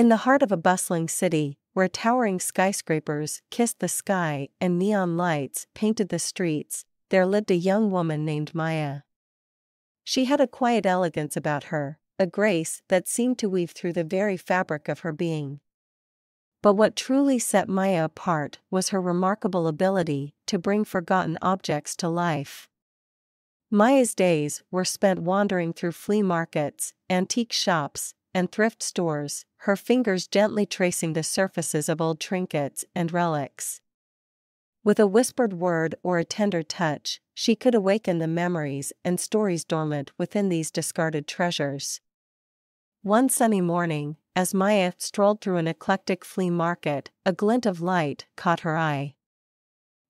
In the heart of a bustling city, where towering skyscrapers kissed the sky and neon lights painted the streets, there lived a young woman named Maya. She had a quiet elegance about her, a grace that seemed to weave through the very fabric of her being. But what truly set Maya apart was her remarkable ability to bring forgotten objects to life. Maya's days were spent wandering through flea markets, antique shops, and thrift stores, her fingers gently tracing the surfaces of old trinkets and relics. With a whispered word or a tender touch, she could awaken the memories and stories dormant within these discarded treasures. One sunny morning, as Maya strolled through an eclectic flea market, a glint of light caught her eye.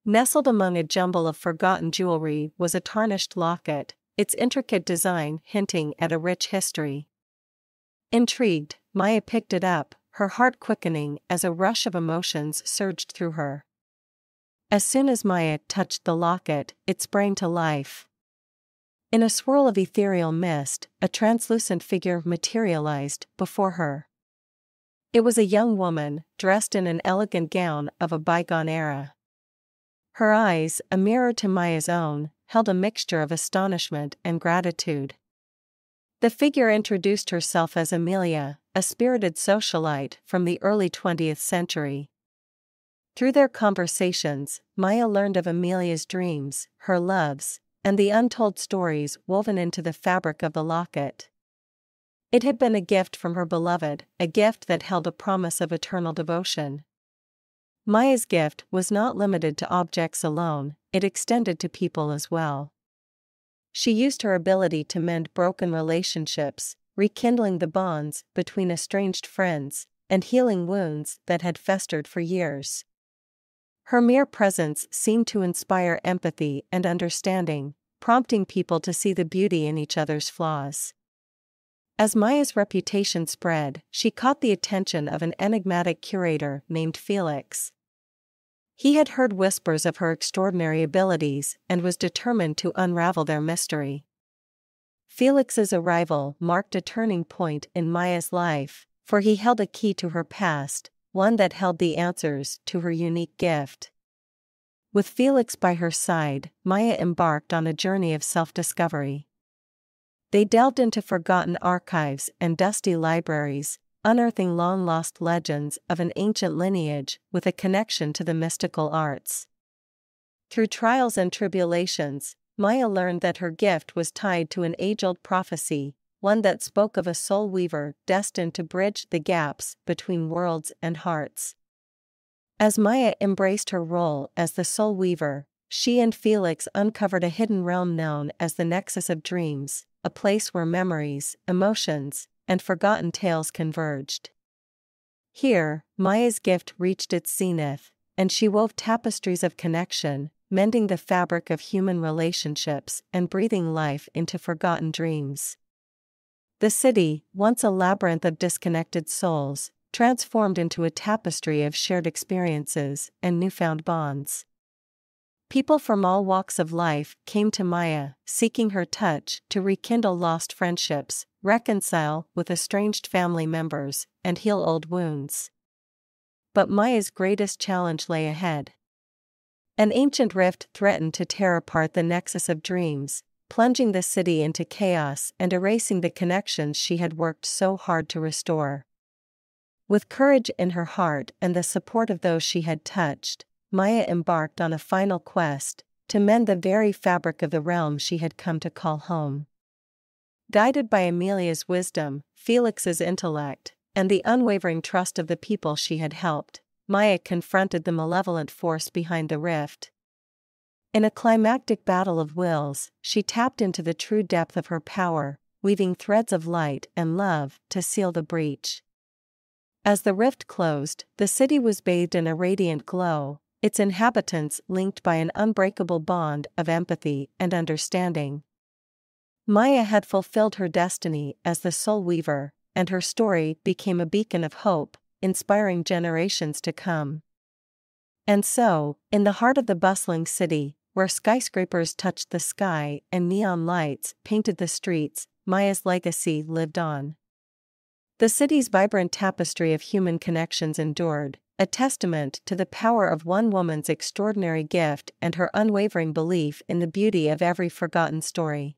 Nestled among a jumble of forgotten jewelry was a tarnished locket, its intricate design hinting at a rich history. Intrigued, Maya picked it up, her heart quickening as a rush of emotions surged through her. As soon as Maya touched the locket, it sprang to life. In a swirl of ethereal mist, a translucent figure materialized before her. It was a young woman, dressed in an elegant gown of a bygone era. Her eyes, a mirror to Maya's own, held a mixture of astonishment and gratitude. The figure introduced herself as Amelia, a spirited socialite from the early 20th century. Through their conversations, Maya learned of Amelia's dreams, her loves, and the untold stories woven into the fabric of the locket. It had been a gift from her beloved, a gift that held a promise of eternal devotion. Maya's gift was not limited to objects alone, it extended to people as well. She used her ability to mend broken relationships, rekindling the bonds between estranged friends, and healing wounds that had festered for years. Her mere presence seemed to inspire empathy and understanding, prompting people to see the beauty in each other's flaws. As Maya's reputation spread, she caught the attention of an enigmatic curator named Felix, he had heard whispers of her extraordinary abilities and was determined to unravel their mystery. Felix's arrival marked a turning point in Maya's life, for he held a key to her past, one that held the answers to her unique gift. With Felix by her side, Maya embarked on a journey of self discovery. They delved into forgotten archives and dusty libraries, unearthing long lost legends of an ancient lineage with a connection to the mystical arts. Through trials and tribulations, Maya learned that her gift was tied to an age old prophecy, one that spoke of a soul weaver destined to bridge the gaps between worlds and hearts. As Maya embraced her role as the soul weaver, she and Felix uncovered a hidden realm known as the Nexus of Dreams, a place where memories, emotions, and forgotten tales converged. Here, Maya's gift reached its zenith, and she wove tapestries of connection, mending the fabric of human relationships and breathing life into forgotten dreams. The city, once a labyrinth of disconnected souls, transformed into a tapestry of shared experiences and newfound bonds. People from all walks of life came to Maya, seeking her touch to rekindle lost friendships, reconcile with estranged family members, and heal old wounds. But Maya's greatest challenge lay ahead. An ancient rift threatened to tear apart the nexus of dreams, plunging the city into chaos and erasing the connections she had worked so hard to restore. With courage in her heart and the support of those she had touched, Maya embarked on a final quest to mend the very fabric of the realm she had come to call home. Guided by Amelia's wisdom, Felix's intellect, and the unwavering trust of the people she had helped, Maya confronted the malevolent force behind the rift. In a climactic battle of wills, she tapped into the true depth of her power, weaving threads of light and love to seal the breach. As the rift closed, the city was bathed in a radiant glow, its inhabitants linked by an unbreakable bond of empathy and understanding. Maya had fulfilled her destiny as the soul weaver, and her story became a beacon of hope, inspiring generations to come. And so, in the heart of the bustling city, where skyscrapers touched the sky and neon lights painted the streets, Maya's legacy lived on. The city's vibrant tapestry of human connections endured, a testament to the power of one woman's extraordinary gift and her unwavering belief in the beauty of every forgotten story.